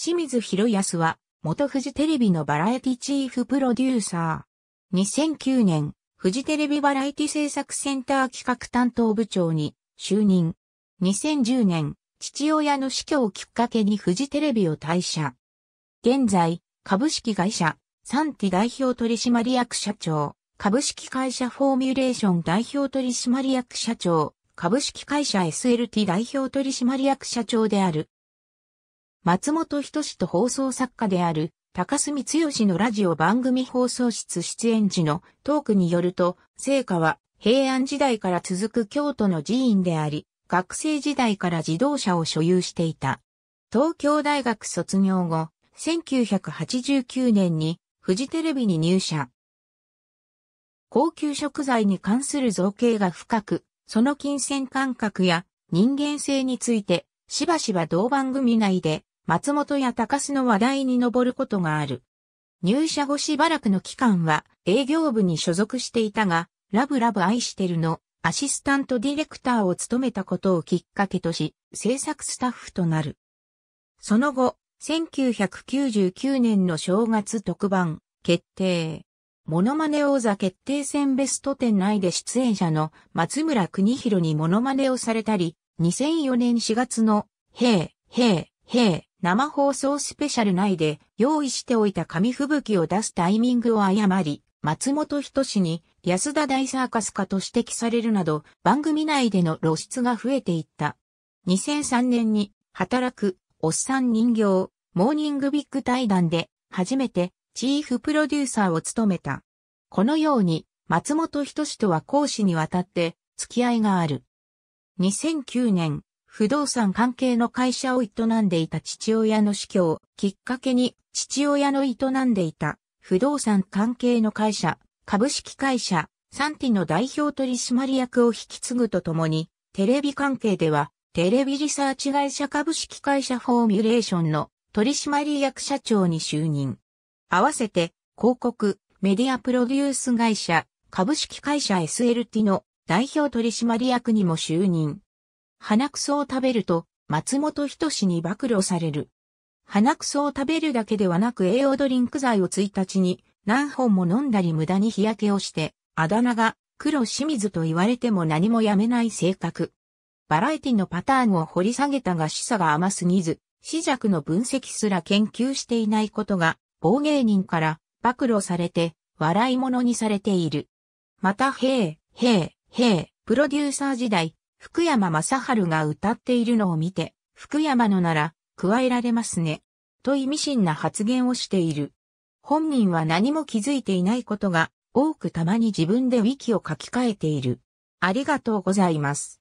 清水博康は、元富士テレビのバラエティチーフプロデューサー。2009年、富士テレビバラエティ制作センター企画担当部長に就任。2010年、父親の死去をきっかけに富士テレビを退社。現在、株式会社、サンティ代表取締役社長、株式会社フォーミュレーション代表取締役社長、株式会社 SLT 代表取締役社長である。松本人志と放送作家である高住剛のラジオ番組放送室出演時のトークによると、聖火は平安時代から続く京都の寺院であり、学生時代から自動車を所有していた。東京大学卒業後、1989年にフジテレビに入社。高級食材に関する造形が深く、その金銭感覚や人間性について、しばしば同番組内で松本や高須の話題に上ることがある。入社後しばらくの期間は営業部に所属していたが、ラブラブ愛してるのアシスタントディレクターを務めたことをきっかけとし、制作スタッフとなる。その後、1999年の正月特番、決定。モノマネ王座決定戦ベスト10内で出演者の松村邦弘にモノマネをされたり、2004年4月の、へい、へい、兵、生放送スペシャル内で用意しておいた紙吹雪を出すタイミングを誤り、松本人志に安田大サーカス家と指摘されるなど、番組内での露出が増えていった。2003年に、働く、おっさん人形、モーニングビッグ対談で、初めて、チーフプロデューサーを務めた。このように、松本人志とは講師にわたって、付き合いがある。2009年、不動産関係の会社を営んでいた父親の死去をきっかけに父親の営んでいた不動産関係の会社、株式会社、サンティの代表取締役を引き継ぐとともに、テレビ関係では、テレビリサーチ会社株式会社フォーミュレーションの取締役社長に就任。合わせて、広告、メディアプロデュース会社、株式会社 SLT の代表取締役にも就任。鼻くそを食べると、松本人志に暴露される。鼻くそを食べるだけではなく栄養ドリンク剤を1日に何本も飲んだり無駄に日焼けをして、あだ名が黒清水と言われても何もやめない性格。バラエティのパターンを掘り下げたが示唆が甘すぎず、死弱の分析すら研究していないことが、暴芸人から暴露されて、笑い物にされている。また、へい、へい、へい、プロデューサー時代、福山雅治が歌っているのを見て、福山のなら、加えられますね。と意味深な発言をしている。本人は何も気づいていないことが、多くたまに自分でウィキを書き換えている。ありがとうございます。